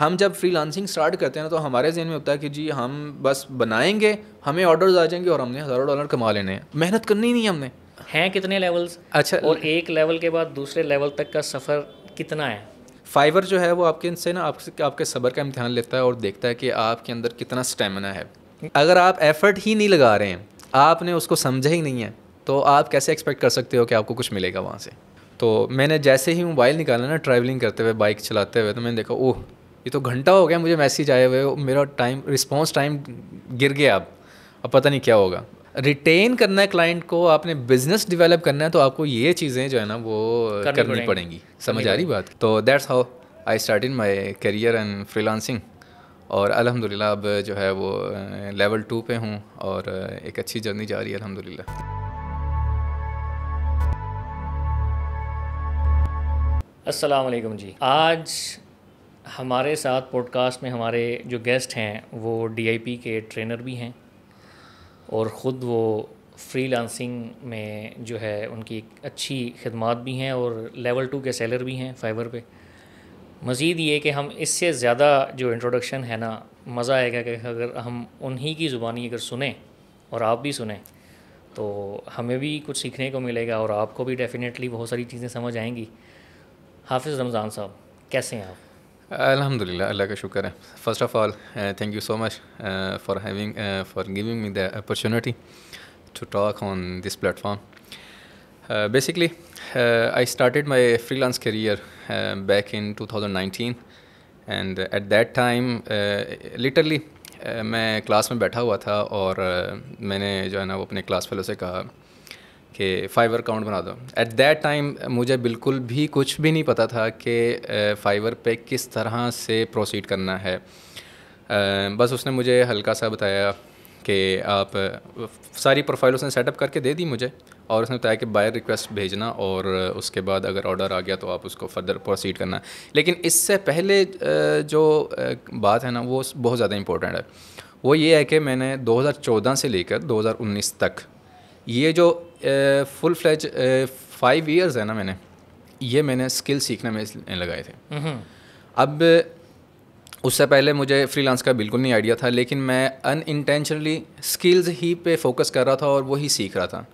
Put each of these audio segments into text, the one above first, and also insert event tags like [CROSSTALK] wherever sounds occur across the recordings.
हम जब freelancing start करते हैं ना तो हमारे जहन में होता है कि जी हम बस बनाएंगे हमें ऑर्डर आ जाएंगे और हमने हज़ारों डॉलर कमा लेने हैं मेहनत करनी नहीं हमने हैं कितने लेवल्स अच्छा और एक लेवल के बाद दूसरे लेवल तक का सफ़र कितना है फाइवर जो है वो आपके इनसे ना आपके आपके सबर का इम्तहान लेता है और देखता है कि आपके अंदर कितना स्टेमिना है अगर आप एफर्ट ही नहीं लगा रहे हैं आपने उसको समझा ही नहीं है तो आप कैसे एक्सपेक्ट कर सकते हो कि आपको कुछ मिलेगा वहाँ से तो मैंने जैसे ही मोबाइल निकाला ना ट्रैवलिंग करते हुए बाइक चलाते हुए तो मैंने देखा ओह ये तो घंटा हो गया मुझे मैसेज आए हुए मेरा टाइम रिस्पॉन्स टाइम गिर गया अब अब पता नहीं क्या होगा रिटेन करना है क्लाइंट को आपने बिजनेस डेवलप करना है तो आपको ये चीज़ें जो है ना वो करनी, करनी पड़ेंगी समझ आ रही बात तो that's how I start in my career and freelancing और अल्हम्दुलिल्लाह अब जो है वो लेवल टू पे हूँ और एक अच्छी जर्नी जा रही है अल्हम्दुलिल्लाह अस्सलाम वालेकुम जी आज हमारे साथ पॉडकास्ट में हमारे जो गेस्ट हैं वो डीआईपी के ट्रेनर भी हैं और ख़ुद वो फ्रीलांसिंग में जो है उनकी एक अच्छी खदमात भी हैं और लेवल टू के सेलर भी हैं फाइवर पे मज़ीद ये कि हम इससे ज़्यादा जो इंट्रोडक्शन है ना मज़ा आएगा कि अगर हम उन्हीं की ज़ुबानी अगर सुने और आप भी सुने तो हमें भी कुछ सीखने को मिलेगा और आपको भी डेफ़िनेटली बहुत सारी चीज़ें समझ आएंगी हाफिज़ रमज़ान साहब कैसे हैं आप अलहमदिल्ला अल्लाह का शुक्र है first of all thank you so much for having for giving me the opportunity to talk on this platform basically I started my freelance career back in 2019 and at that time literally मैं class में बैठा हुआ था और uh, मैंने जो है ना वो अपने क्लास फेलो से कहा कि फाइवर अकाउंट बना दो एट दैट टाइम मुझे बिल्कुल भी कुछ भी नहीं पता था कि फाइवर पे किस तरह से प्रोसीड करना है बस उसने मुझे हल्का सा बताया कि आप सारी प्रोफाइल उसने सेटअप करके दे दी मुझे और उसने बताया कि बायर रिक्वेस्ट भेजना और उसके बाद अगर ऑर्डर आ गया तो आप उसको फर्दर प्रोसीड करना लेकिन इससे पहले जो बात है ना वो बहुत ज़्यादा इम्पोर्टेंट है वो ये है कि मैंने 2014 से लेकर 2019 तक ये जो फुल फ्लैज फाइव ईयर्स है ना मैंने ये मैंने स्किल सीखने में लगाए थे हम्म। अब उससे पहले मुझे फ्रीलांस का बिल्कुल नहीं आइडिया था लेकिन मैं अन इंटेंशनली स्किल्स ही पे फोकस कर रहा था और वही सीख रहा था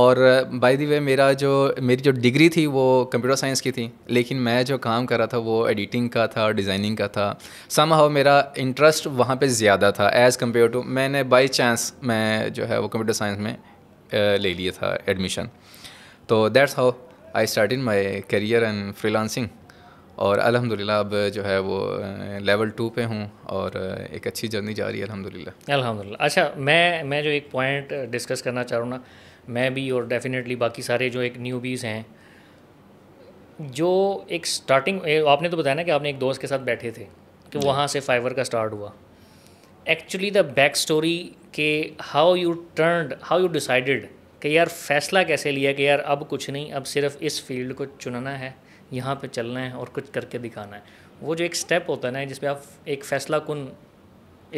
और बाय द वे मेरा जो मेरी जो डिग्री थी वो कंप्यूटर साइंस की थी लेकिन मैं जो काम कर रहा था वो एडिटिंग का था डिज़ाइनिंग का था सम हाउ मेरा इंटरेस्ट वहाँ पे ज़्यादा था एज़ कम्पेयर टू मैंने बाय चांस मैं जो है वो कंप्यूटर साइंस में ले लिया था एडमिशन तो that's how I start in my career and freelancing और अल्हम्दुलिल्लाह अब जो है वो लेवल टू पे हूँ और एक अच्छी जर्नी जा रही है अल्हम्दुलिल्लाह अल्हम्दुलिल्लाह अच्छा मैं मैं जो एक पॉइंट डिस्कस करना चाह रहा ना मैं भी और डेफिनेटली बाकी सारे जो एक न्यू बीज हैं जो एक स्टार्टिंग आपने तो बताया ना कि आपने एक दोस्त के साथ बैठे थे कि वहाँ से फाइवर का स्टार्ट हुआ एक्चुअली द बैक स्टोरी के how you turned how you decided कि यार फैसला कैसे लिया कि यार अब कुछ नहीं अब सिर्फ इस फील्ड को चुनना है यहाँ पे चलना है और कुछ करके दिखाना है वो जो एक स्टेप होता है ना जिसपे आप एक फैसला कन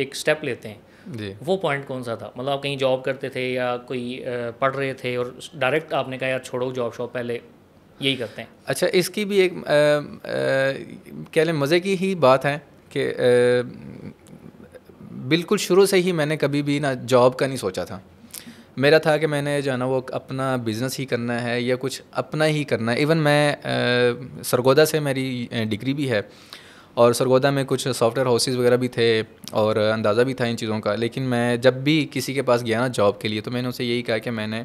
एक स्टेप लेते हैं वो पॉइंट कौन सा था मतलब आप कहीं जॉब करते थे या कोई पढ़ रहे थे और डायरेक्ट आपने कहा यार छोड़ो जॉब शॉप पहले यही करते हैं अच्छा इसकी भी एक कह लें मज़े की ही बात है कि बिल्कुल शुरू से ही मैंने कभी भी ना जॉब का नहीं सोचा था मेरा था कि मैंने जो है ना वो अपना बिज़नेस ही करना है या कुछ अपना ही करना है इवन मैं सरगोदा से मेरी डिग्री भी है और सरगोदा में कुछ सॉफ्टवेयर हाउसेज वगैरह भी थे और अंदाज़ा भी था इन चीज़ों का लेकिन मैं जब भी किसी के पास गया ना जॉब के लिए तो मैंने उसे यही कहा कि मैंने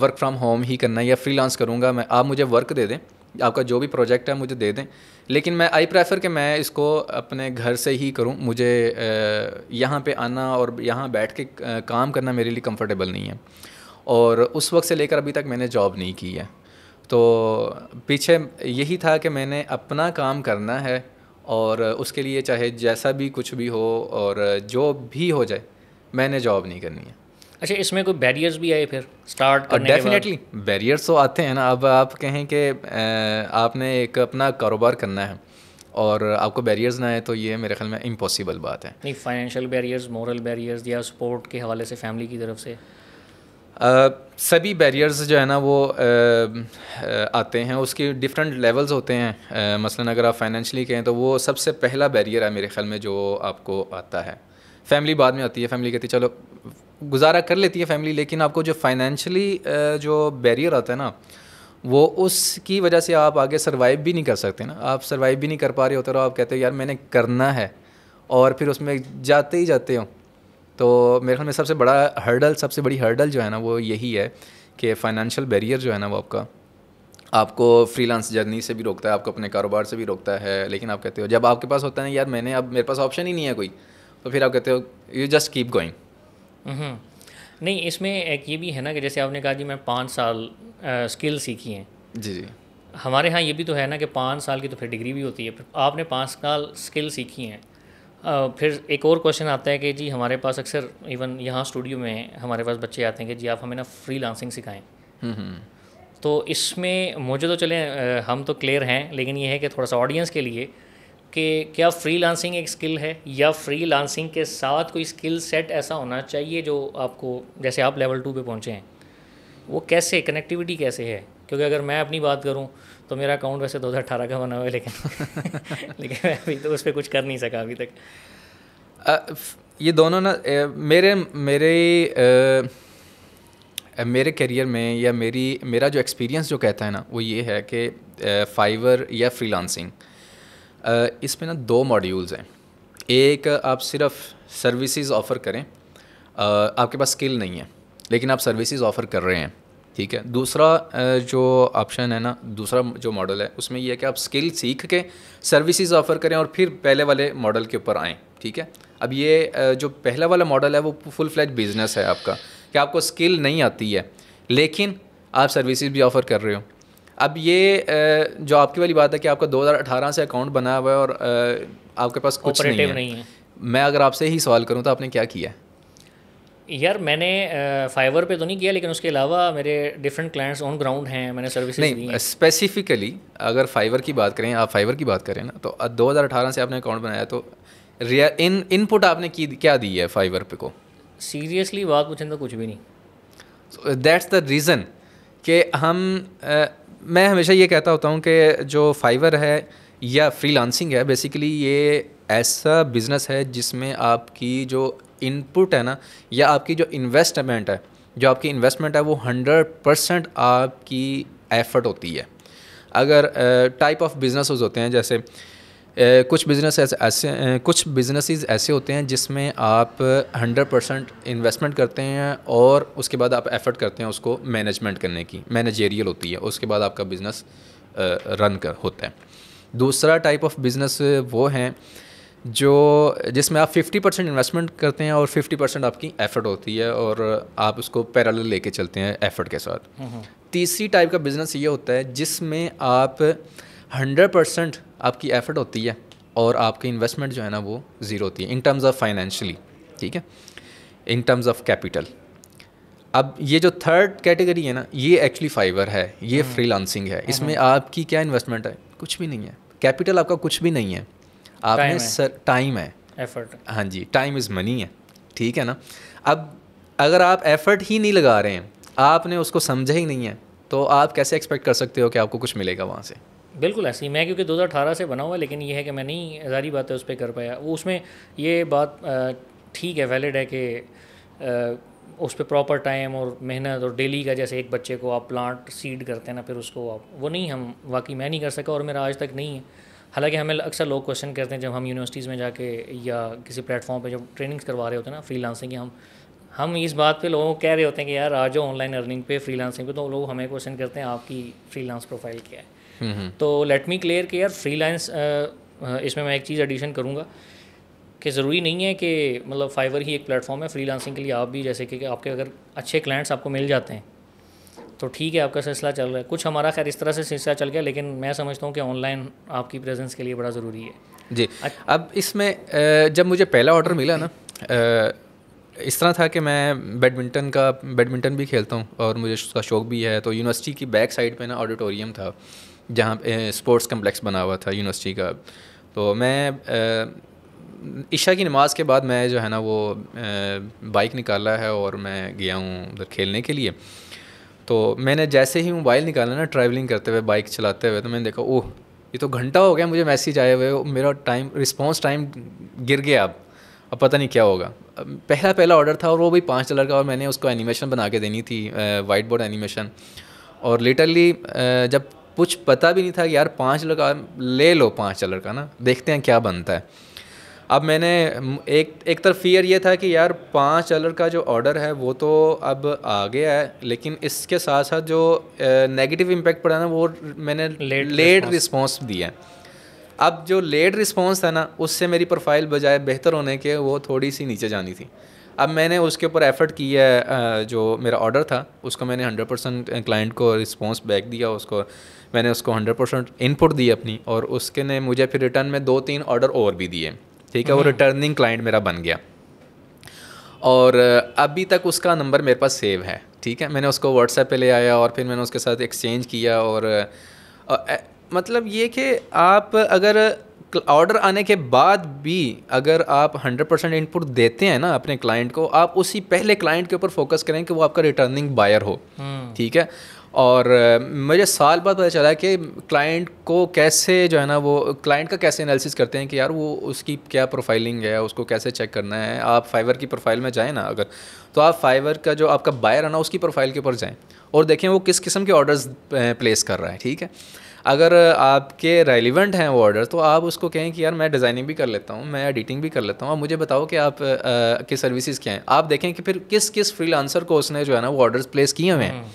वर्क फ्रॉम होम ही करना है या फ्रीलांस करूँगा मैं आप मुझे वर्क दे दें आपका जो भी प्रोजेक्ट है मुझे दे दें लेकिन मैं आई प्रेफर कि मैं इसको अपने घर से ही करूं मुझे यहाँ पे आना और यहाँ बैठ के काम करना मेरे लिए कंफर्टेबल नहीं है और उस वक्त से लेकर अभी तक मैंने जॉब नहीं की है तो पीछे यही था कि मैंने अपना काम करना है और उसके लिए चाहे जैसा भी कुछ भी हो और जो भी हो जाए मैंने जॉब नहीं करनी है अच्छा इसमें कोई बैरियर्स भी आए फिर स्टार्ट करने डेफिनेटली बैरियर्स तो आते हैं ना अब आप कहें कि आपने एक अपना कारोबार करना है और आपको बैरियर्स ना आए तो ये मेरे ख्याल में इम्पॉसिबल बात है नहीं फाइनेंशियल बैरियर्स मॉरल बैरियर्स या सपोर्ट के हवाले से फैमिली की तरफ से आ, सभी बैरियर्स जो है ना वो आ, आते हैं उसके डिफरेंट लेवल्स होते हैं मसलन अगर आप फाइनेंशली कहें तो वो सबसे पहला बैरियर है मेरे ख्याल में जो आपको आता है फैमिली बाद में आती है फैमिली कहती है चलो गुजारा कर लेती है फैमिली लेकिन आपको जो फाइनेंशली जो बैरियर आता है ना वो उसकी वजह से आप आगे सर्वाइव भी नहीं कर सकते ना आप सर्वाइव भी नहीं कर पा रहे होते आप कहते हो यार मैंने करना है और फिर उसमें जाते ही जाते हो तो मेरे ख्याल में सबसे बड़ा हर्डल सबसे बड़ी हर्डल जो है ना वो यही है कि फाइनेंशियल बैरियर जो है ना वो आपका आपको फ्रीलांस जर्नी से भी रोकता है आपको अपने कारोबार से भी रोकता है लेकिन आप कहते हो जब आपके पास होता है ना यार मैंने अब मेरे पास ऑप्शन ही नहीं है कोई तो फिर आप कहते हो you just keep going hmm. नहीं इसमें एक ये भी है ना कि जैसे आपने कहा जी मैं पाँच साल स्किल सीखी हैं जी जी हमारे यहाँ ये भी तो है ना कि पाँच साल की तो फिर डिग्री भी होती है फिर आपने पाँच साल स्किल सीखी हैं फिर एक और क्वेश्चन आता है कि जी हमारे पास अक्सर इवन यहाँ स्टूडियो में हमारे पास बच्चे आते हैं कि जी आप हमें ना फ्री लांसिंग सिखाएँ तो इसमें मुझे तो चले हम तो क्लियर हैं लेकिन ये है कि थोड़ा सा ऑडियंस के लिए कि क्या फ्रीलांसिंग एक स्किल है या फ्रीलांसिंग के साथ कोई स्किल सेट ऐसा होना चाहिए जो आपको जैसे आप लेवल टू पे पहुँचे हैं वो कैसे कनेक्टिविटी कैसे है क्योंकि अगर मैं अपनी बात करूं तो मेरा अकाउंट वैसे 2018 का बना हुआ है लेकिन [LAUGHS] लेकिन मैं अभी तो उस पर कुछ कर नहीं सका अभी तक आ, ये दोनों ना मेरे मेरे मेरे करियर में या मेरी मेरा जो एक्सपीरियंस जो कहता है ना वो ये है कि फाइवर या फ्रीलांसिंग इसमें ना दो मॉड्यूल्स हैं एक आप सिर्फ सर्विसेज ऑफ़र करें आपके पास स्किल नहीं है लेकिन आप सर्विसेज ऑफ़र कर रहे हैं ठीक है दूसरा जो ऑप्शन है ना दूसरा जो मॉडल है उसमें यह है कि आप स्किल सीख के सर्विसेज ऑफ़र करें और फिर पहले वाले मॉडल के ऊपर आएँ ठीक है अब ये जो पहला वाला मॉडल है वो फुल फ्लैज बिज़नेस है आपका कि आपको स्किल नहीं आती है लेकिन आप सर्विसेज भी ऑफ़र कर रहे हो अब ये जो आपकी वाली बात है कि आपका 2018 से अकाउंट बना हुआ है और आपके पास कुछ नहीं है।, नहीं है मैं अगर आपसे ही सवाल करूँ तो आपने क्या किया यार मैंने फाइवर पे तो नहीं किया लेकिन उसके अलावा मेरे डिफरेंट क्लाइंट्स ऑन ग्राउंड हैं मैंने सर्विस नहीं स्पेसिफिकली अगर फाइवर की बात करें आप फाइवर की बात करें ना तो दो से आपने अकाउंट बनाया तो रियल इन इनपुट आपने की क्या दी है फाइवर पे को सीरियसली बात पूछें तो कुछ भी नहीं दैट्स द रीज़न कि हम मैं हमेशा ये कहता होता हूँ कि जो फाइवर है या फ्रीलांसिंग है बेसिकली ये ऐसा बिज़नेस है जिसमें आपकी जो इनपुट है ना या आपकी जो इन्वेस्टमेंट है जो आपकी इन्वेस्टमेंट है वो हंड्रेड परसेंट आपकी एफर्ट होती है अगर टाइप ऑफ बिजनेस होते हैं जैसे कुछ बिज़नेस ऐसे कुछ बिज़नेसेस ऐसे होते हैं जिसमें आप 100 परसेंट इन्वेस्टमेंट करते हैं और उसके बाद आप एफ़र्ट करते हैं उसको मैनेजमेंट करने की मैनेजेरियल होती है उसके बाद आपका बिज़नेस रन कर होता है दूसरा टाइप ऑफ बिज़नेस वो हैं जो जिसमें आप 50 परसेंट इन्वेस्टमेंट करते हैं और 50 परसेंट आपकी एफ़र्ट होती है और आप उसको पैरल लेके चलते हैं एफ़र्ट के साथ हम्म, हम्म। तीसरी टाइप का बिज़नेस ये होता है जिसमें आप हंड्रेड परसेंट आपकी एफर्ट होती है और आपकी इन्वेस्टमेंट जो है ना वो ज़ीरो होती है इन टर्म्स ऑफ फाइनेंशियली ठीक है इन टर्म्स ऑफ कैपिटल अब ये जो थर्ड कैटेगरी है ना ये एक्चुअली फाइवर है ये फ्रीलांसिंग हम्म। है हम्म। इसमें आपकी क्या इन्वेस्टमेंट है कुछ भी नहीं है कैपिटल आपका कुछ भी नहीं है आपने सर टाइम है एफर्ट हाँ जी टाइम इज़ मनी है ठीक है ना अब अगर आप एफर्ट ही नहीं लगा रहे हैं आपने उसको समझा ही नहीं है तो आप कैसे एक्सपेक्ट कर सकते हो कि आपको कुछ मिलेगा वहाँ से बिल्कुल ऐसे ही मैं क्योंकि 2018 से बना हुआ लेकिन ये है कि मैं नहीं जारी बात है उस पर कर पाया वो उसमें ये बात ठीक है वैलिड है कि उस पर प्रॉपर टाइम और मेहनत और डेली का जैसे एक बच्चे को आप प्लांट सीड करते हैं ना फिर उसको आप वो नहीं हम वाकई मैं नहीं कर सका और मेरा आज तक नहीं है हालांकि हमें अक्सर लोग क्वेश्चन करते हैं जब हम यूनिवर्सिटीज़ में जाके या किसी प्लेटफॉर्म पे जब ट्रेनिंग्स करवा रहे होते हैं ना फ्री लांसिंग हम हम इस बात पे लोगों को कह रहे होते हैं कि यार आ जाओ ऑनलाइन अर्निंग पे फ्री लांसिंग पे तो लोग हमें क्वेश्चन करते हैं आपकी फ्री प्रोफाइल क्या है तो लेट मी क्लियर कि यार फ्रीलांस इसमें मैं एक चीज़ एडिशन करूँगा कि ज़रूरी नहीं है कि मतलब फाइवर ही एक प्लेटफॉर्म है फ्रीलांसिंग के लिए आप भी जैसे कि आपके अगर अच्छे क्लाइंट्स आपको मिल जाते हैं तो ठीक है आपका सिलसिला चल रहा है कुछ हमारा खैर इस तरह से सिलसिला चल गया लेकिन मैं समझता हूँ कि ऑनलाइन आपकी प्रेजेंस के लिए बड़ा ज़रूरी है जी अब इसमें जब मुझे पहला ऑर्डर मिला ना इस तरह था कि मैं बैडमिंटन का बैडमिंटन भी खेलता हूँ और मुझे उसका शौक भी है तो यूनिवर्सिटी की बैक साइड पे ना ऑडिटोरियम था जहाँ स्पोर्ट्स कम्प्लेक्स बना हुआ था यूनिवर्सिटी का तो मैं ईशा की नमाज़ के बाद मैं जो है ना वो बाइक निकाला है और मैं गया हूँ उधर खेलने के लिए तो मैंने जैसे ही मोबाइल निकाला ना ट्रैवलिंग करते हुए बाइक चलाते हुए तो मैंने देखा ओह ये तो घंटा हो गया मुझे मैसेज आए हुए मेरा टाइम रिस्पॉन्स टाइम गिर गया अब अब पता नहीं क्या होगा पहला पहला ऑर्डर था और वो भी पाँच डॉलर का और मैंने उसको एनिमेशन बना के देनी थी वाइट बोर्ड एनिमेशन और लिटरली जब कुछ पता भी नहीं था कि यार पाँच लड़का ले लो पाँच डॉलर का ना देखते हैं क्या बनता है अब मैंने एक एक तरफ फियर ये था कि यार पाँच डॉलर का जो ऑर्डर है वो तो अब आ गया है लेकिन इसके साथ साथ जो नेगेटिव इम्पैक्ट पड़ा ना वो मैंने लेट रिस्पॉन्स दिया है अब जो लेट रिस्पॉन्स था ना उससे मेरी प्रोफाइल बजाय बेहतर होने के वो थोड़ी सी नीचे जानी थी अब मैंने उसके ऊपर एफर्ट किया है जो मेरा ऑर्डर था उसको मैंने हंड्रेड परसेंट क्लाइंट को रिस्पॉन्स बैक दिया उसको मैंने उसको हंड्रेड परसेंट इनपुट दी अपनी और उसके ने मुझे फिर रिटर्न में दो तीन ऑर्डर और भी दिए ठीक है वो रिटर्निंग हम्म। क्लाइंट मेरा बन गया और अभी तक उसका नंबर मेरे पास सेव है ठीक है मैंने उसको व्हाट्सएप पे ले आया और फिर मैंने उसके साथ एक्सचेंज किया और आ, आ, मतलब ये कि आप अगर ऑर्डर आने के बाद भी अगर आप 100 परसेंट इनपुट देते हैं ना अपने क्लाइंट को आप उसी पहले क्लाइंट के ऊपर फोकस करें कि वो आपका रिटर्निंग बायर हो हम्म। ठीक है और मुझे साल बाद पता चला कि क्लाइंट को कैसे जो है ना वो क्लाइंट का कैसे एनालिसिस करते हैं कि यार वो उसकी क्या प्रोफाइलिंग है उसको कैसे चेक करना है आप फाइवर की प्रोफाइल में जाएँ ना अगर तो आप फाइवर का जो आपका बायर है ना उसकी प्रोफाइल के ऊपर जाएँ और देखें वो किस किस्म के ऑर्डर्स प्लेस कर रहा है ठीक है अगर आपके रेलिवेंट हैं वो ऑर्डर तो आप उसको कहें कि यार मैं डिज़ाइनिंग भी कर लेता हूँ मैं एडिटिंग भी कर लेता हूँ और मुझे बताओ कि आप के सर्विसेज क्या हैं आप देखें कि फिर किस किस फ्रीलांसर को उसने जो है ना वो ऑर्डर्स प्लेस किए हुए हैं हम्म।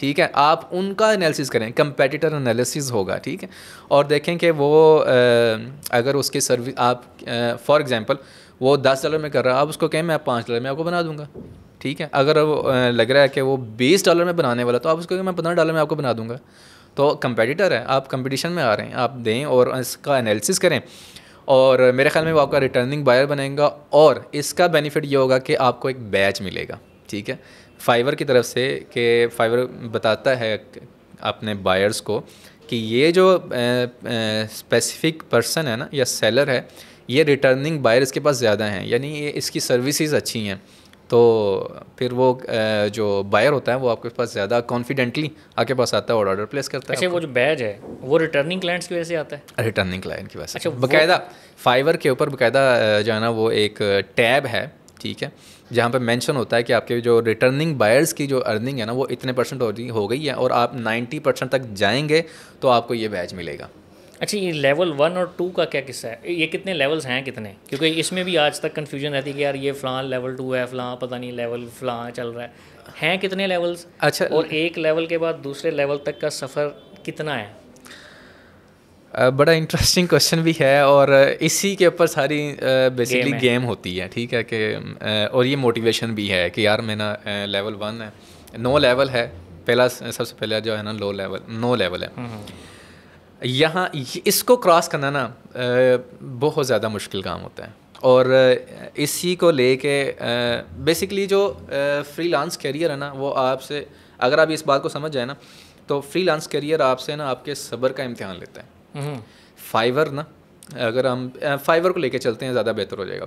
ठीक है आप उनका एनालिसिस करें कंपेटिटर एनालिसिस होगा ठीक है और देखें कि वो अगर उसकी सर्विस आप फॉर एग्ज़ाम्पल वो दस डॉलर में कर रहा है आप उसको कहें मैं पाँच डॉलर में आपको बना दूंगा ठीक है अगर वो लग रहा है कि वो बीस डॉलर में बनाने वाला तो आप उसको कहें मैं पंद्रह डॉलर में आपको बना दूंगा तो कंपेटिटर है आप कंपटिशन में आ रहे हैं आप दें और इसका एनालिसिस करें और मेरे ख्याल में वो आपका रिटर्निंग बायर बनेगा और इसका बेनिफिट ये होगा कि आपको एक बैच मिलेगा ठीक है फाइवर की तरफ से कि फाइवर बताता है अपने बायर्स को कि ये जो स्पेसिफिक पर्सन है ना या सेलर है ये रिटर्निंग बायर इसके पास ज़्यादा हैं यानी ये इसकी सर्विसेज अच्छी हैं तो फिर वो जो बायर होता है वो आपके पास ज़्यादा कॉन्फिडेंटली आपके पास आता है और ऑर्डर प्लेस करता है अच्छा वो जो बैज है वो रिटर्निंग क्लाइंट्स की वजह से आता है रिटर्निंग क्लाइंट की वजह से अच्छा बाकायदा फाइवर के ऊपर बाकायदा जाना वो एक टैब है ठीक है जहाँ पे मेंशन होता है कि आपके जो रिटर्निंग बायर्स की जो अर्निंग है ना वो इतने परसेंट हो, हो गई है और आप 90 परसेंट तक जाएंगे तो आपको ये बैच मिलेगा अच्छा ये लेवल वन और टू का क्या किस्सा है ये कितने लेवल्स हैं कितने क्योंकि इसमें भी आज तक कन्फ्यूजन रहती है कि यार ये फ़लाँ लेवल टू है फ़लाँ पता नहीं लेवल फ़लाँ चल रहा है हैं कितने लेवल्स अच्छा और एक लेवल के बाद दूसरे लेवल तक का सफ़र कितना है बड़ा इंटरेस्टिंग क्वेश्चन भी है और इसी के ऊपर सारी बेसिकली गेम, गेम होती है ठीक है कि और ये मोटिवेशन भी है कि यार मेरा लेवल वन है नो लेवल है पहला सबसे पहला जो है ना लो लेवल नो लेवल है यहाँ इसको क्रॉस करना ना बहुत ज़्यादा मुश्किल काम होता है और इसी को ले कर बेसिकली जो लांस करियर है ना वो आपसे अगर आप इस बात को समझ जाए ना तो लांस करियर आपसे ना आपके सब्र का इम्तहान लेता है फाइवर ना अगर हम फाइवर को लेके चलते हैं ज़्यादा बेहतर हो जाएगा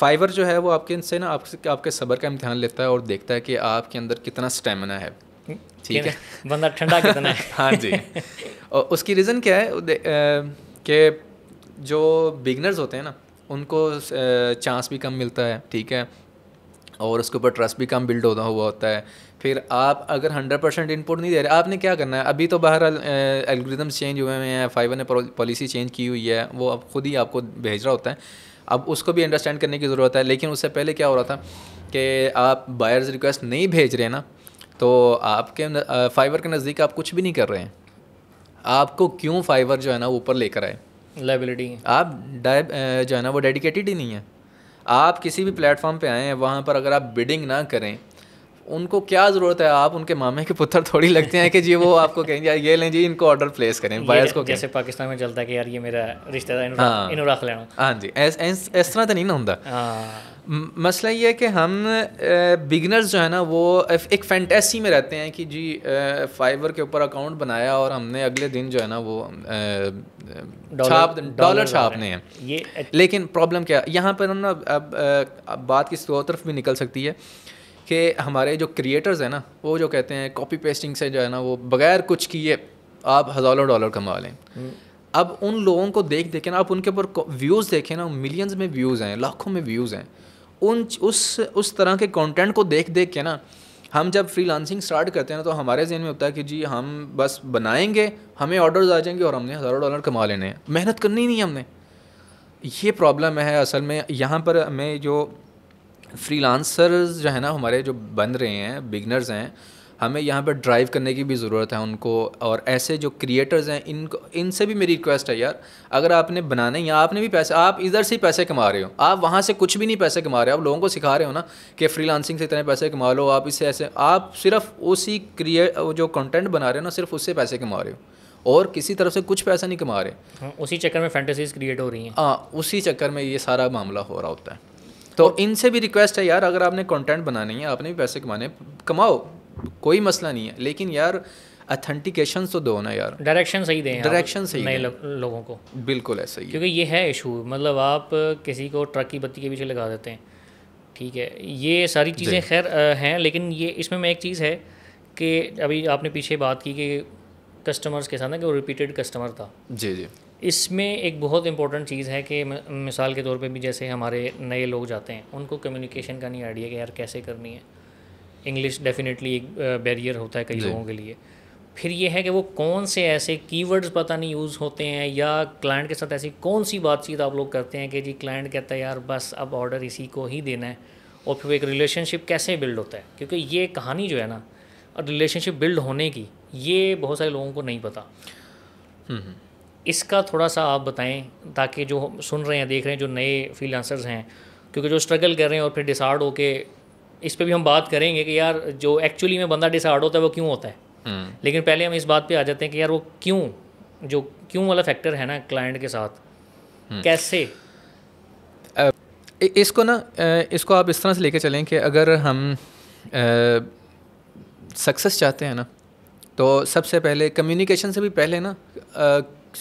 फाइवर जो है वो आपके इनसे ना आपसे आपके सबर का इम्तहान लेता है और देखता है कि आपके अंदर कितना स्टेमिना है ठीक है बंदा ठंडा कितना है हाँ जी और उसकी रीज़न क्या है कि जो बिगनर्स होते हैं ना उनको चांस भी कम मिलता है ठीक है और उसके ऊपर ट्रस्ट भी कम बिल्ड होता हुआ होता है फिर आप अगर हंड्रेड परसेंट इनपुट नहीं दे रहे आपने क्या करना है अभी तो बाहर एल्गोरिदम्स चेंज हुए हुए हैं फाइबर ने पॉलिसी चेंज की हुई है वो अब खुद ही आपको भेज रहा होता है अब उसको भी अंडरस्टैंड करने की ज़रूरत है लेकिन उससे पहले क्या हो रहा था कि आप बायर्स रिक्वेस्ट नहीं भेज रहे ना तो आपके फाइबर के नज़दीक आप कुछ भी नहीं कर रहे हैं आपको क्यों फाइबर जो है ना ऊपर लेकर आए लाइबिलिटी आप जो है ना वो डेडिकेटेड ही नहीं है आप किसी भी प्लेटफॉर्म पे आए हैं वहाँ पर अगर आप बिडिंग ना करें उनको क्या ज़रूरत है आप उनके मामे के पुत्र [LAUGHS] थोड़ी लगते हैं कि जी वो आपको कहेंगे यार ये लें जी इनको ऑर्डर प्लेस करें बायर्स को जैसे पाकिस्तान में चलता है कि यार ये मेरा रिश्तेदार हाँ हाँ जी इस तरह तो नहीं ना होंगे मसला ये है कि हम बिगनर्स जो है ना वो एक फैंटेसी में रहते हैं कि जी फाइवर के ऊपर अकाउंट बनाया और हमने अगले दिन जो है ना वो छाप डॉलर छापने हैं ये लेकिन प्रॉब्लम क्या यहाँ पर ना अब, अब बात किस तरफ भी निकल सकती है कि हमारे जो क्रिएटर्स हैं ना वो जो कहते हैं कॉपी पेस्टिंग से जो है ना वो बगैर कुछ किए आप हज़ारों डॉलर कमा लें हम्म। अब उन लोगों को देख देखें ना आप उनके ऊपर व्यूज़ देखें ना मिलियंस में व्यूज़ हैं लाखों में व्यूज़ हैं उन उस उस तरह के कंटेंट को देख देख के ना हम जब फ्रीलांसिंग स्टार्ट करते हैं ना तो हमारे जहन में होता है कि जी हम बस बनाएंगे हमें ऑर्डर्स आ जाएंगे और हमने हज़ारों डॉलर कमा लेने हैं मेहनत करनी नहीं हमने ये प्रॉब्लम है असल में यहाँ पर हमें जो फ्रीलांसर्स जो है ना हमारे जो बन रहे हैं बिगनर्स हैं हमें यहाँ पर ड्राइव करने की भी ज़रूरत है उनको और ऐसे जो क्रिएटर्स हैं इनको इनसे भी मेरी रिक्वेस्ट है यार अगर आपने बनाने या आपने भी पैसे आप इधर से ही पैसे कमा रहे हो आप वहाँ से कुछ भी नहीं पैसे कमा रहे हो आप लोगों को सिखा रहे हो ना कि फ्री से इतने पैसे कमा लो आप इससे ऐसे आप सिर्फ उसी क्रिए जो कंटेंट बना रहे हो ना सिर्फ उससे पैसे कमा रहे हो और किसी तरफ से कुछ पैसा नहीं कमा रहे हाँ, उसी चक्कर में फैंटेसीज क्रिएट हो रही हैं हाँ उसी चक्कर में ये सारा मामला हो रहा होता है तो इनसे भी रिक्वेस्ट है यार अगर आपने कंटेंट बनानी है आपने भी पैसे कमाने कमाओ कोई मसला नहीं है लेकिन यार अथेंटिकेशन तो दो ना यार डायरेक्शन सही दें डायरेक्शन सही नए लो, लोगों को बिल्कुल ऐसा ही क्योंकि ये है इशू मतलब आप किसी को ट्रक की बत्ती के पीछे लगा देते हैं ठीक है ये सारी चीज़ें खैर हैं लेकिन ये इसमें मैं एक चीज़ है कि अभी आपने पीछे बात की कि कस्टमर्स के साथ ना कि वो रिपीटेड कस्टमर था जी जी इसमें एक बहुत इंपॉर्टेंट चीज़ है कि मिसाल के तौर पे भी जैसे हमारे नए लोग जाते हैं उनको कम्युनिकेशन का नहीं आइडिया कि यार कैसे करनी है इंग्लिश डेफिनेटली एक बैरियर होता है कई लोगों के लिए फिर ये है कि वो कौन से ऐसे कीवर्ड्स पता नहीं यूज़ होते हैं या क्लाइंट के साथ ऐसी कौन सी बातचीत आप लोग करते हैं कि जी क्लाइंट कहता है यार बस अब ऑर्डर इसी को ही देना है और फिर एक रिलेशनशिप कैसे बिल्ड होता है क्योंकि ये कहानी जो है ना और रिलेशनशिप बिल्ड होने की ये बहुत सारे लोगों को नहीं पता हम्म, हम्म। इसका थोड़ा सा आप बताएं ताकि जो सुन रहे हैं देख रहे हैं जो नए फ्रीलांसर्स हैं क्योंकि जो स्ट्रगल कर रहे हैं और फिर डिसार्ड होके इस पर भी हम बात करेंगे कि यार जो एक्चुअली में बंदा डिसहार्ड होता है वो क्यों होता है हम्म। लेकिन पहले हम इस बात पर आ जाते हैं कि यार वो क्यों जो क्यों वाला फैक्टर है ना क्लाइंट के साथ हम्म। कैसे इसको ना इसको आप इस तरह से लेके चलें कि अगर हम सक्सेस चाहते हैं ना तो सबसे पहले कम्युनिकेशन से भी पहले ना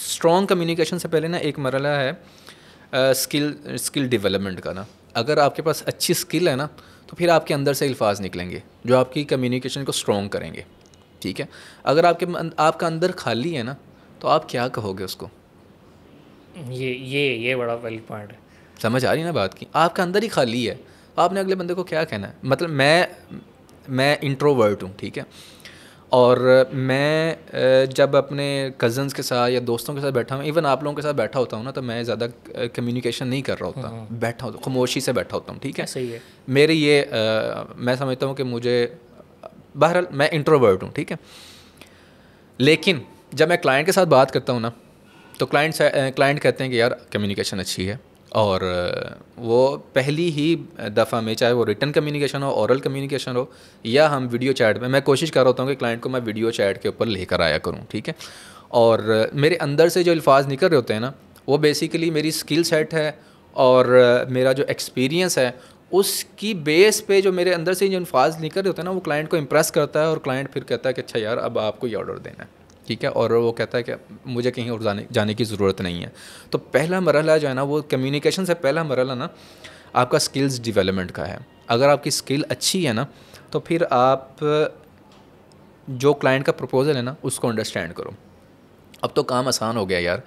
स्ट्रॉन्ग कम्युनिकेशन से पहले ना एक मरला है स्किल स्किल डेवलपमेंट का ना अगर आपके पास अच्छी स्किल है ना तो फिर आपके अंदर से अल्फाज निकलेंगे जो आपकी कम्युनिकेशन को स्ट्रॉन्ग करेंगे ठीक है अगर आपके आपका अंदर खाली है ना तो आप क्या कहोगे उसको ये ये ये बड़ा वेल पॉइंट है समझ आ रही ना बात की आपका अंदर ही खाली है तो आपने अगले बंदे को क्या कहना है मतलब मैं मैं इंट्रोवर्ट हूँ ठीक है और मैं जब अपने कज़न्स के साथ या दोस्तों के साथ बैठा हूँ इवन आप लोगों के साथ बैठा होता हूँ ना तो मैं ज़्यादा कम्युनिकेशन नहीं कर रहा होता हम्म, हम्म। बैठा होता खामोशी से बैठा होता हूँ ठीक है हाँ, सही है मेरे ये आ, मैं समझता हूँ कि मुझे बहरहाल मैं इंट्रोवर्ट हूँ ठीक है लेकिन जब मैं क्लाइंट के साथ बात करता हूँ ना तो क्लाइंट क्लाइंट कहते हैं कि यार कम्युनिकेशन अच्छी है और वो पहली ही दफ़ा में चाहे वो रिटर्न कम्युनिकेशन हो औरल कम्युनिकेशन हो या हम वीडियो चैट में मैं कोशिश कर रहा होता हूँ कि क्लाइंट को मैं वीडियो चैट के ऊपर लेकर आया करूँ ठीक है और मेरे अंदर से जो अल्फाज निकल रहे होते हैं ना वो बेसिकली मेरी स्किल सेट है और मेरा जो एक्सपीरियंस है उसकी बेस पे जो मेरे अंदर से जो अल्फाज निकल रहे होते हैं ना वो क्लाइंट को इम्प्रेस करता है और क्लाइंट फिर कहता है कि अच्छा यार अब आपको ये ऑर्डर देना है ठीक है और वो कहता है कि मुझे कहीं और जाने जाने की ज़रूरत नहीं है तो पहला मरहला जो है ना वो कम्युनिकेशन से पहला मरहला ना आपका स्किल्स डिवेलपमेंट का है अगर आपकी स्किल अच्छी है ना तो फिर आप जो क्लाइंट का प्रपोज़ल है ना उसको अंडरस्टैंड करो अब तो काम आसान हो गया यार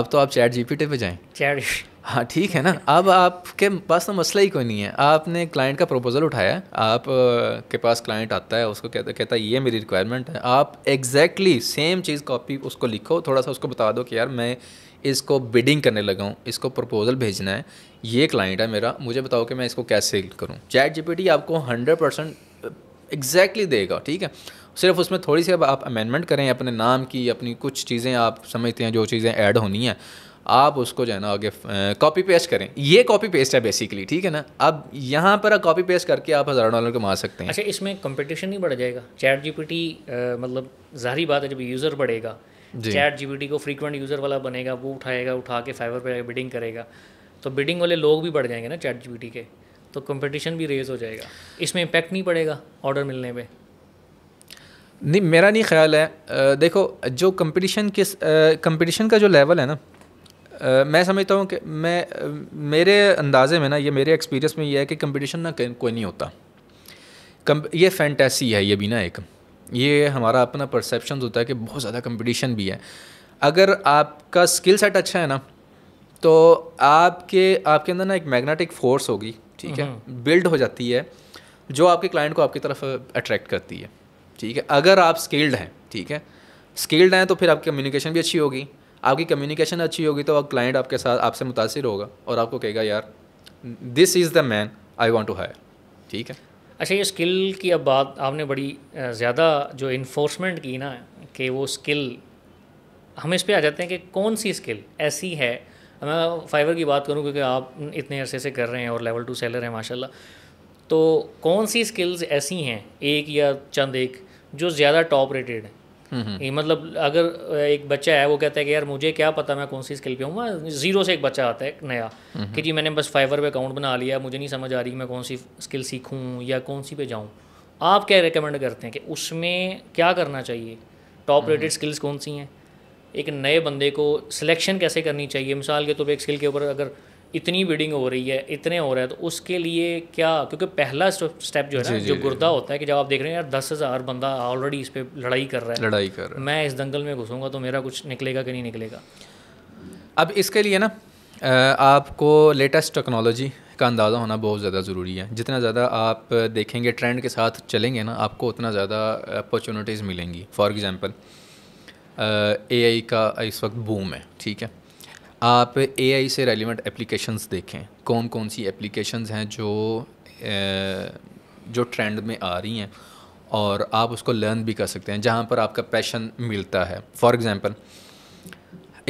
अब तो आप चैट जी टी पे जाएँ चैट हाँ ठीक है ना अब आपके पास तो मसला ही कोई नहीं है आपने क्लाइंट का प्रपोजल उठाया है आप के पास क्लाइंट आता है उसको कहता कहता है ये मेरी रिक्वायरमेंट है आप एग्जैक्टली सेम चीज़ कॉपी उसको लिखो थोड़ा सा उसको बता दो कि यार मैं इसको बिडिंग करने लगा हूँ इसको प्रपोजल भेजना है ये क्लाइंट है मेरा मुझे बताओ कि मैं इसको कैसे करूँ चैट जी आपको हंड्रेड परसेंट एग्जैक्टली देगा ठीक है सिर्फ उसमें थोड़ी सी अब आप अमेंडमेंट करें अपने नाम की अपनी कुछ चीज़ें आप समझते हैं जो चीज़ें ऐड होनी हैं आप उसको जो है ना आगे कॉपी पेस्ट करें ये कॉपी पेस्ट है बेसिकली ठीक है ना अब यहाँ पर कॉपी पेस्ट करके आप हज़ारों डॉलर कमा सकते हैं अच्छा इसमें कंपटीशन नहीं बढ़ जाएगा चैट जीपीटी मतलब जाहरी बात है जब यूज़र बढ़ेगा चैट जीपीटी को फ्रीक्वेंट यूज़र वाला बनेगा वो उठाएगा उठा के फाइवर पर बिडिंग करेगा तो बिडिंग वाले लोग भी बढ़ जाएंगे ना चैट जीपीटी के तो कंपटीशन भी रेज हो जाएगा इसमें इम्पैक्ट नहीं पड़ेगा ऑर्डर मिलने पर नहीं मेरा नहीं ख्याल है आ, देखो जो कंपटीशन किस कंपटीशन का जो लेवल है ना मैं समझता हूँ कि मैं मेरे अंदाजे में ना ये मेरे एक्सपीरियंस में ये है कि कंपटीशन ना कोई नहीं होता कम ये फैंटेसी है ये भी ना एक ये हमारा अपना परसेप्शन होता है कि बहुत ज़्यादा कंपटीशन भी है अगर आपका स्किल सेट अच्छा है ना तो आपके आपके अंदर ना एक मैग्नेटिक फोर्स होगी ठीक है बिल्ड हम्म। हो जाती है जो आपके क्लाइंट को आपकी तरफ अट्रैक्ट करती है ठीक है अगर आप स्किल्ड हैं ठीक है स्किल्ड हैं तो फिर आपकी कम्युनिकेशन भी अच्छी होगी आपकी कम्युनिकेशन अच्छी होगी तो क्लाइंट आपके साथ आपसे मुतासर होगा और आपको कहेगा यार this is the man I want to hire ठीक है अच्छा ये स्किल की अब बात आपने बड़ी ज़्यादा जो इन्फोर्समेंट की ना कि वो स्किल हम इस पर आ जाते हैं कि कौन सी स्किल ऐसी है मैं फाइवर की बात करूँ क्योंकि आप इतने अरसे से कर रहे हैं और लेवल टू सेलर हैं माशाल्लाह तो कौन सी स्किल्स ऐसी हैं एक या चंद एक जो ज़्यादा टॉप रेटेड हैं मतलब अगर एक बच्चा है वो कहता है कि यार मुझे क्या पता मैं कौन सी स्किल पे हूँ जीरो से एक बच्चा आता है नया कि जी मैंने बस फाइवर पे अकाउंट बना लिया मुझे नहीं समझ आ रही मैं कौन सी स्किल सीखूँ या कौन सी पे जाऊँ आप क्या रिकमेंड करते हैं कि उसमें क्या करना चाहिए टॉप रेटेड स्किल्स कौन सी हैं एक नए बंदे को सिलेक्शन कैसे करनी चाहिए मिसाल के तौर तो पर एक स्किल के ऊपर अगर इतनी बीडिंग हो रही है इतने हो रहा है तो उसके लिए क्या क्योंकि पहला स्टेप जो है ना जो गुर्दा होता है कि जब आप देख रहे हैं यार दस हज़ार बंदा ऑलरेडी इस पर लड़ाई कर रहा है लड़ाई कर रहा है मैं इस दंगल में घुसूंगा तो मेरा कुछ निकलेगा कि नहीं निकलेगा अब इसके लिए ना आपको लेटेस्ट टेक्नोलॉजी का अंदाज़ा होना बहुत ज़्यादा ज़रूरी है जितना ज़्यादा आप देखेंगे ट्रेंड के साथ चलेंगे ना आपको उतना ज़्यादा अपॉर्चुनिटीज़ मिलेंगी फॉर एग्ज़ाम्पल ए का इस वक्त बूम है ठीक है आप आई से रेलिवेंट एप्लीकेशंस देखें कौन कौन सी एप्लीकेशंस हैं जो जो ट्रेंड में आ रही हैं और आप उसको लर्न भी कर सकते हैं जहाँ पर आपका पैशन मिलता है फॉर एग्ज़ाम्पल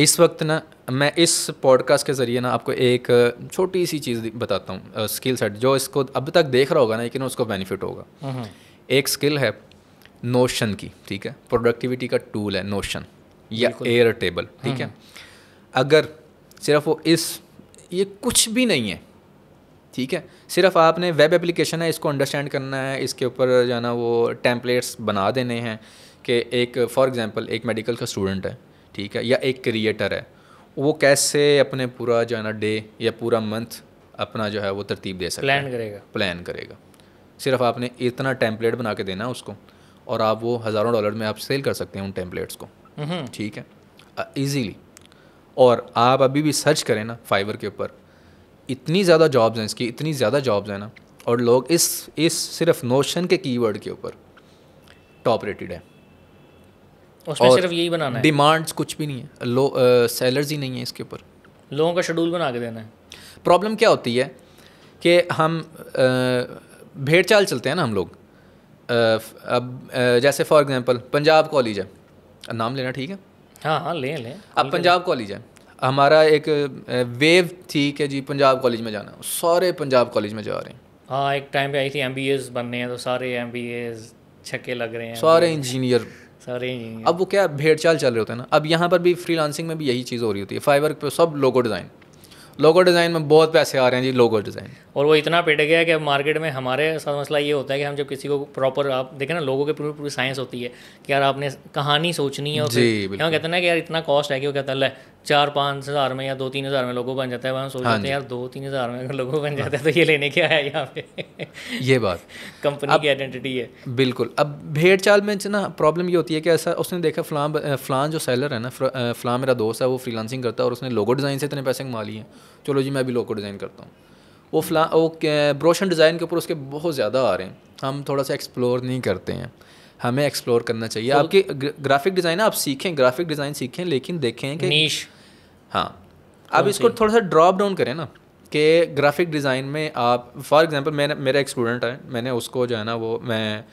इस वक्त ना मैं इस पॉडकास्ट के ज़रिए ना आपको एक छोटी सी चीज़ बताता हूँ स्किल सेट जो इसको अब तक देख रहा होगा ना लेकिन उसको बेनिफिट होगा हम्म। एक स्किल है नोशन की ठीक है प्रोडक्टिविटी का टूल है नोशन या एयर टेबल ठीक है हम्म। अगर सिर्फ वो इस ये कुछ भी नहीं है ठीक है सिर्फ आपने वेब एप्लीकेशन है इसको अंडरस्टैंड करना है इसके ऊपर जो है ना वो टैंपलेट्स बना देने हैं कि एक फॉर एग्ज़ाम्पल एक मेडिकल का स्टूडेंट है ठीक है या एक क्रिएटर है वो कैसे अपने पूरा जो है ना डे या पूरा मंथ अपना जो है वो तरतीब दे सकता प्लान करेगा प्लान करेगा सिर्फ आपने इतना टैंपलेट बना के देना उसको और आप वो हज़ारों डॉलर में आप सेल कर सकते हैं उन टैंपलेट्स को हम्म। ठीक है ईजीली और आप अभी भी सर्च करें ना फाइबर के ऊपर इतनी ज़्यादा जॉब्स हैं इसकी इतनी ज़्यादा जॉब्स हैं ना और लोग इस इस सिर्फ नोशन के कीवर्ड के ऊपर टॉप रेटेड है और सिर्फ यही बनाना है डिमांड्स कुछ भी नहीं है लो सैलर्स ही नहीं है इसके ऊपर लोगों का शेड्यूल बना के देना है प्रॉब्लम क्या होती है कि हम भेड़ चाल चलते हैं ना हम लोग अब जैसे फॉर एग्जांपल पंजाब कॉलेज है नाम लेना ठीक है हाँ हाँ ले लें अब पंजाब कॉलेज है हमारा एक वेव थी कि जी पंजाब कॉलेज में जाना सारे पंजाब कॉलेज में जा रहे हैं हाँ एक टाइम पे आई थी एम बी एस बन रहे हैं तो सारे एम बी एस छक्के लग रहे हैं सारे इंजीनियर सारे इंजीनियर अब वो क्या भेड़ चाल चल रहे होते हैं ना अब यहाँ पर भी फ्री में भी यही चीज़ हो रही होती है फाइवर पे सब लोगो डिज़ाइन लोगो डिज़ाइन में बहुत पैसे आ रहे हैं जी लोगो डिज़ाइन और वो इतना पेट गया कि मार्केट में हमारे साथ मसला ये होता है कि हम जब किसी को प्रॉपर आप देखें ना लोगों के पूरी पूरी साइंस होती है कि यार आपने कहानी सोचनी है और जी हम कहते हैं ना कि यार इतना कॉस्ट है कि वो कहता है चार पाँच हज़ार में या दो तीन हज़ार में लोगों बन जाता है वहाँ सोच हाँ जाते हैं यार दो तीन हज़ार में अगर लोगों बन जाता है तो ये लेने क्या है यहाँ पे ये बात कंपनी की आइडेंटिटी है बिल्कुल अब भेड़ चाल में ना प्रॉब्लम ये होती है कि ऐसा उसने देखा फलां फ्लान जो सेलर है ना फलां मेरा दोस्त है वो फ्रीलांसिंग करता है और उसने लोगो डिज़ाइन से इतने पैसे कमा लिए हैं चलो जी मैं भी लोगो डिज़ाइन करता हूँ वो हम्म। फ्ला वो ब्रोशन डिज़ाइन के ऊपर उसके बहुत ज़्यादा आ रहे हैं हम थोड़ा सा एक्सप्लोर नहीं करते हैं हमें एक्सप्लोर करना चाहिए तो आपके ग्राफिक डिज़ाइन आप सीखें ग्राफिक डिज़ाइन सीखें लेकिन देखें कि नीश हाँ तो अब इसको थोड़ा सा ड्रॉप डाउन करें ना कि ग्राफिक डिज़ाइन में आप फॉर एग्जांपल मैंने मेरा एक स्टूडेंट है मैंने उसको जो है ना वो मैं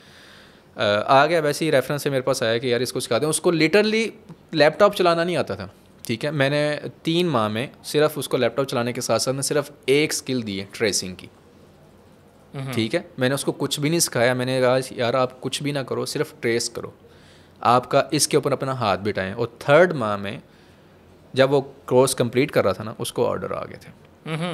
आ गया वैसे ही रेफरेंस से मेरे पास आया कि यार इसको सिखा दें उसको लिटरली लैपटॉप चलाना नहीं आता था ठीक है मैंने तीन माह में सिर्फ उसको लैपटॉप चलाने के साथ साथ में सिर्फ एक स्किल दी है ट्रेसिंग की हम्म। ठीक है मैंने उसको कुछ भी नहीं सिखाया मैंने कहा यार आप कुछ भी ना करो सिर्फ ट्रेस करो आपका इसके ऊपर अपना हाथ बिटाएं और थर्ड माह में जब वो कोर्स कंप्लीट कर रहा था ना उसको ऑर्डर आ गए थे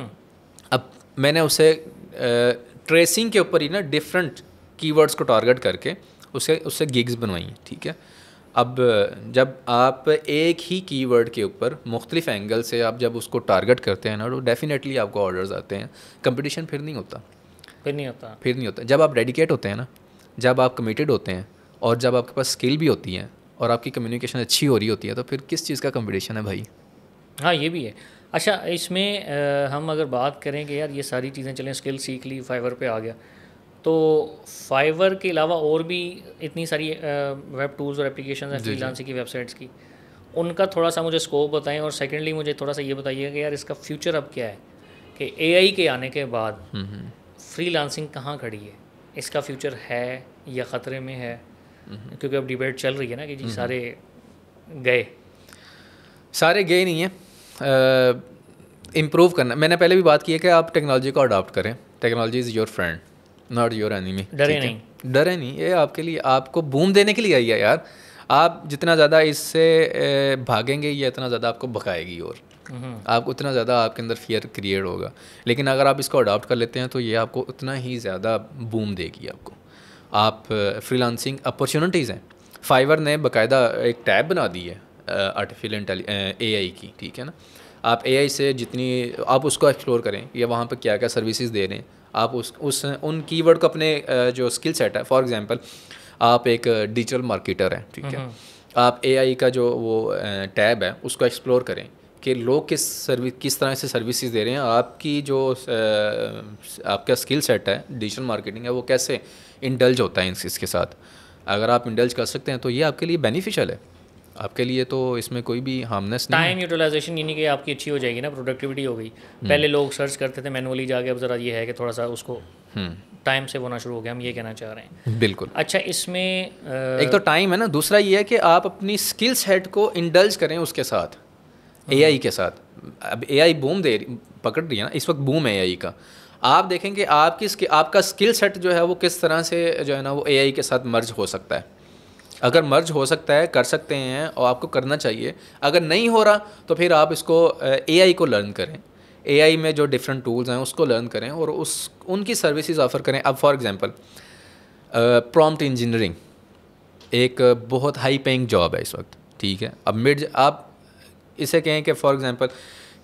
अब मैंने उसे ट्रेसिंग के ऊपर ही ना डिफरेंट कीवर्ड्स को टारगेट करके उसे उससे गिग्स बनवाई ठीक है अब जब आप एक ही कीवर्ड के ऊपर मुख्तलिफ एंगल से आप जब उसको टारगेट करते हैं ना तो डेफिनेटली आपको ऑर्डर्स आते हैं कंपटीशन फिर नहीं होता फिर नहीं होता फिर नहीं होता जब आप डेडिकेट होते हैं ना जब आप कमिटेड होते हैं और जब आपके पास स्किल भी होती है और आपकी कम्युनिकेशन अच्छी हो रही होती है तो फिर किस चीज़ का कंपटीशन है भाई हाँ ये भी है अच्छा इसमें हम अगर बात करें कि यार ये सारी चीज़ें चलें स्किल सीख ली फाइवर पे आ गया तो फाइवर के अलावा और भी इतनी सारी वेब टूल्स और एप्लीकेशन हैं फ्रीलांसिंग की वेबसाइट्स की उनका थोड़ा सा मुझे स्कोप बताएं और सेकेंडली मुझे थोड़ा सा ये बताइए कि यार इसका फ्यूचर अब क्या है कि एआई के आने के बाद फ्री हम्म, लांसिंग हम्म। कहाँ खड़ी है इसका फ्यूचर है या ख़तरे में है हम्म। क्योंकि अब डिबेट चल रही है ना कि जी हम्म। सारे गए सारे गए नहीं हैं इम्प्रूव करना मैंने पहले भी बात की है कि आप टेक्नोलॉजी को अडॉप्ट करें technology is your friend not your enemy डरे नहीं डरे नहीं ये आपके लिए आपको बूम देने के लिए आई है यार आप जितना ज़्यादा इससे भागेंगे ये इतना ज़्यादा आपको भगाएगी और हम्म। आप उतना ज़्यादा आपके अंदर फियर क्रिएट होगा लेकिन अगर आप इसको अडॉप्ट कर लेते हैं तो ये आपको उतना ही ज़्यादा बूम देगी आपको आप फ्रीलांसिंग अपॉर्चुनिटीज़ हैं फाइवर ने बाकायदा एक टैब बना दी है आर्टिफिशियल इंटेलि ए आई की ठीक है ना आप ए आई से जितनी आप उसको एक्सप्लोर करें या वहाँ पर क्या क्या सर्विसेज दे रहे हैं आप उस उस उन कीवर्ड को अपने जो स्किल सेट है फॉर एग्जांपल आप एक डिजिटल मार्केटर हैं ठीक है आप ए का जो वो टैब है उसको एक्सप्लोर करें कि लोग किस सर्विस किस तरह से सर्विसेज दे रहे हैं आपकी जो आपका स्किल सेट है डिजिटल मार्केटिंग है वो कैसे इंडल्ज होता है इसके साथ अगर आप इंडल्ज कर सकते हैं तो ये आपके लिए बेनिफिशियल है आपके लिए तो इसमें कोई भी हार्मनेस नहीं टाइम यूटिलाइजेशन यानी कि आपकी अच्छी हो जाएगी ना प्रोडक्टिविटी हो गई हम्म। पहले लोग सर्च करते थे मैनुअली जाके अब ज़रा ये है कि थोड़ा सा उसको टाइम हम्म। से होना शुरू हो गया हम ये कहना चाह रहे हैं बिल्कुल अच्छा इसमें आ... एक तो टाइम है ना दूसरा ये है कि आप अपनी स्किल सेट को इंडल्ज करें उसके साथ ए हम्म। के साथ अब ए बूम दे पकड़ रही है ना इस वक्त बूम है ए का आप देखें कि आपकी आपका स्किल सेट जो है वो किस तरह से जो है ना वो एआई के साथ मर्ज हो सकता है अगर मर्ज हो सकता है कर सकते हैं और आपको करना चाहिए अगर नहीं हो रहा तो फिर आप इसको एआई को लर्न करें एआई में जो डिफरेंट टूल्स हैं उसको लर्न करें और उस उनकी सर्विसेज ऑफ़र करें अब फॉर एग्ज़ाम्पल प्रॉम्प्ट इंजीनियरिंग एक बहुत हाई पेइंग जॉब है इस वक्त ठीक है अब मिड आप इसे कहें कि फॉर एग्ज़ाम्पल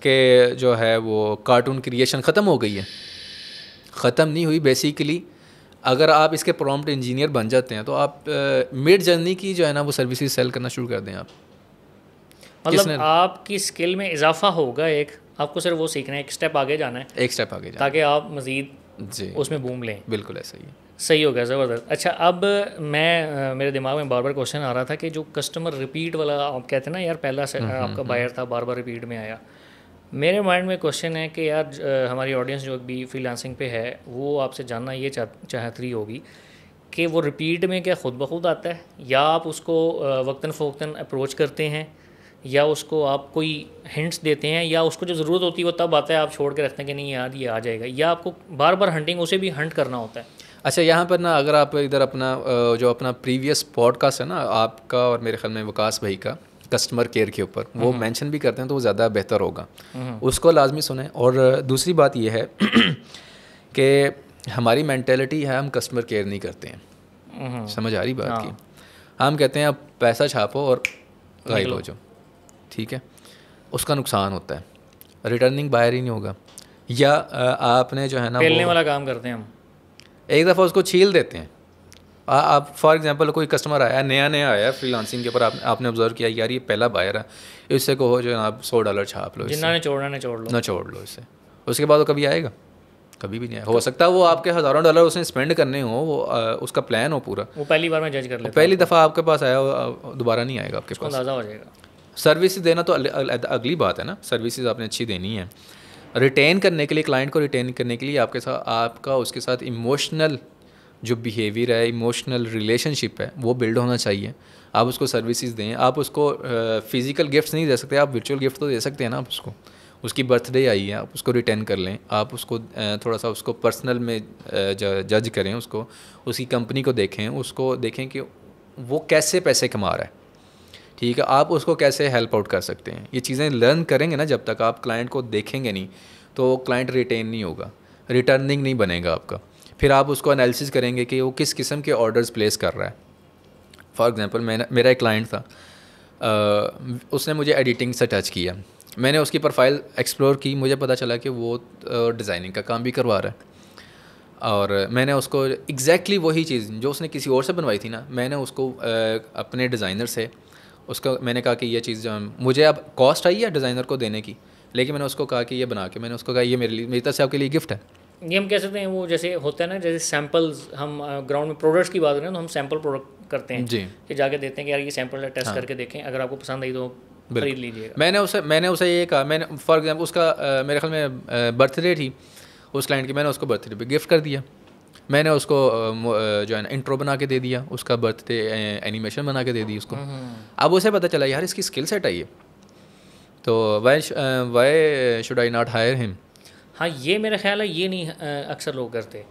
के जो है वो कार्टून क्रिएशन ख़त्म हो गई है ख़त्म नहीं हुई बेसिकली अगर आप इसके प्रॉम्प्ट इंजीनियर बन जाते हैं तो आप मिड जर्नी की जो है ना वो सर्विसेज सेल करना शुरू कर दें आप मतलब आपकी स्किल में इजाफा होगा एक आपको सिर्फ वो सीखना है एक स्टेप आगे जाना है एक स्टेप आगे जाना ताकि आप मज़ीद जी उसमें बूम लें बिल्कुल ऐसा ही सही हो गया ज़बरदस्त अच्छा अब मैं मेरे दिमाग में बार बार क्वेश्चन आ रहा था कि जो कस्टमर रिपीट वाला आप कहते हैं ना यार पहला से हम्म, आपका बायर हम्म, हम्म। था बार बार रिपीट में आया मेरे माइंड में क्वेश्चन है कि यार हमारी ऑडियंस जो भी फ्रीलांसिंग पे है वो आपसे जानना ये चाह चाहती होगी कि वो रिपीट में क्या खुद ब खुद आता है या आप उसको वक्ता फ़ोकता अप्रोच करते हैं या उसको आप कोई हिंट्स देते हैं या उसको जो ज़रूरत होती है वो तब आता है आप छोड़ के रखते हैं कि नहीं यार ये आ जाएगा या आपको बार बार हंटिंग उसे भी हंट करना होता है अच्छा यहाँ पर ना अगर आप इधर अपना जो अपना प्रीवियस पॉडकास्ट है ना आपका और मेरे ख्याल में विकास भाई का कस्टमर केयर के ऊपर वो मेंशन हम्म। भी करते हैं तो वो ज़्यादा बेहतर होगा हम्म। उसको लाजमी सुने और दूसरी बात यह है [CLEARS THROAT] कि हमारी मैंटेलिटी है हम कस्टमर केयर नहीं करते हैं हम्म। समझ आ रही बात हाँ। की हम कहते हैं आप पैसा छापो और गायब हो जाओ ठीक है उसका नुकसान होता है रिटर्निंग बायर ही नहीं होगा या आपने जो है ना वाला काम करते हैं हम एक दफ़ा उसको छील देते हैं आप फॉर एग्जांपल कोई कस्टमर आया नया नया आया फ्रीलांसिंग के ऊपर आप, आपने ऑब्जर्व किया यार ये पहला बायर है इससे कहो जो आप सौ डॉलर छाप लो जिन्ना ने छोड़ना ना छोड़ लो ना छोड़ लो इससे उसके बाद वो कभी आएगा कभी भी नहीं आया हो सकता वो आपके हज़ारों डॉलर उसने स्पेंड करने हो वो आ, उसका प्लान हो पूरा वो पहली बार में जज कर लेता पहली दफ़ा आपके पास आया दोबारा नहीं आएगा आपके पास हो जाएगा सर्विस देना तो अगली बात है ना सर्विसेज आपने अच्छी देनी है रिटेन करने के लिए क्लाइंट को रिटेन करने के लिए आपके साथ आपका उसके साथ इमोशनल जो बिहेवियर है इमोशनल रिलेशनशिप है वो बिल्ड होना चाहिए आप उसको सर्विसेज दें आप उसको फिज़िकल गिफ्ट्स नहीं दे सकते आप वर्चुअल गिफ्ट तो दे सकते हैं ना आप उसको उसकी बर्थडे आई है आप उसको रिटर्न कर लें आप उसको थोड़ा सा उसको पर्सनल में जज करें उसको उसकी कंपनी को देखें उसको देखें कि वो कैसे पैसे कमा रहा है ठीक है आप उसको कैसे हेल्प आउट कर सकते हैं ये चीज़ें लर्न करेंगे ना जब तक आप क्लाइंट को देखेंगे नहीं तो क्लाइंट रिटेन नहीं होगा रिटर्निंग नहीं बनेगा आपका फिर आप उसको एनालिसिस करेंगे कि वो किस किस्म के ऑर्डर्स प्लेस कर रहा है फॉर एग्ज़ाम्पल मैंने मेरा एक क्लाइंट था आ, उसने मुझे एडिटिंग से टच किया मैंने उसकी प्रोफाइल एक्सप्लोर की मुझे पता चला कि वो डिज़ाइनिंग का काम भी करवा रहा है और मैंने उसको एग्जैक्टली वही चीज़ जो उसने किसी और से बनवाई थी ना मैंने उसको अपने डिज़ाइनर से उसका मैंने कहा कि ये चीज़ जो मुझे अब कॉस्ट आई है डिज़ाइनर को देने की लेकिन मैंने उसको कहा कि ये बना के मैंने उसको कहा ये मेरे लिए मेरी तरफ से आपके लिए गिफ्ट है ये हम कह सकते हैं वो जैसे होता है ना जैसे सैंपल्स हम ग्राउंड में प्रोडक्ट्स की बात करें तो हम सैंपल प्रोडक्ट करते हैं जी कि जाके देते हैं कि यार ये सैंपल टेस्ट हाँ। करके देखें अगर आपको पसंद आई तो खरीद लीजिए मैंने उसे मैंने उसे ये कहा मैंने फॉर एग्जाम्पल उसका आ, मेरे ख्याल में बर्थडे थी उस क्लाइंट की मैंने उसको बर्थडे पर गिफ्ट कर दिया मैंने उसको जो है ना इंट्रो बना के दे दिया उसका बर्थडे एनिमेशन बना के दे दी उसको हम्म, हम्म। अब उसे पता चला यार इसकी स्किल सेट आई है तो why why should I not hire him हाँ ये मेरा ख्याल है ये नहीं अक्सर लोग करते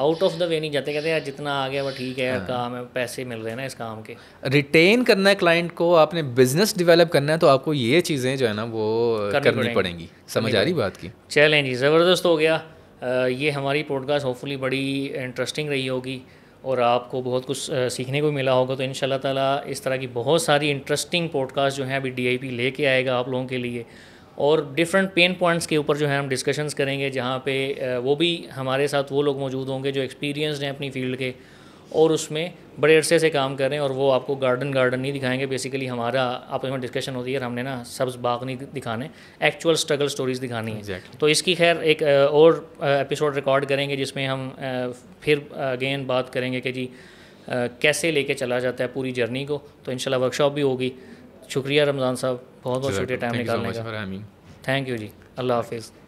आउट ऑफ द वे नहीं जाते कहते यार जितना आ गया वो ठीक है हाँ। काम है पैसे मिल रहे हैं ना इस काम के रिटेन करना है क्लाइंट को आपने बिजनेस डेवलप करना है तो आपको ये चीज़ें जो है ना वो करनी, करनी पड़ेंगी समझ आ रही बात की चलें जी ज़बरदस्त हो गया ये हमारी पॉडकास्ट होपफुली बड़ी इंटरेस्टिंग रही होगी और आपको बहुत कुछ सीखने को मिला होगा तो इन ताला इस तरह की बहुत सारी इंटरेस्टिंग पॉडकास्ट जो हैं अभी डी लेके आएगा आप लोगों के लिए और डिफरेंट पेन पॉइंट्स के ऊपर जो है हम डिस्कशंस करेंगे जहाँ पे वो भी हमारे साथ वो लोग मौजूद होंगे जो एक्सपीरियंसड हैं अपनी फील्ड के और उसमें बड़े अरसे से काम कर रहे हैं और वो आपको गार्डन गार्डन नहीं दिखाएंगे बेसिकली हमारा आपस में डिस्कशन होती है हमने ना सब्ज बाग नहीं दिखाने एक्चुअल स्ट्रगल स्टोरीज दिखानी है exactly. तो इसकी खैर एक और एपिसोड रिकॉर्ड करेंगे जिसमें हम फिर अगेन बात करेंगे कि जी कैसे लेके चला जाता है पूरी जर्नी को तो इनशाला वर्कशॉप भी होगी शुक्रिया रमज़ान साहब बहुत बहुत शुक्रिया टाइम निकालने का थैंक यू जी अल्लाह हाफिज़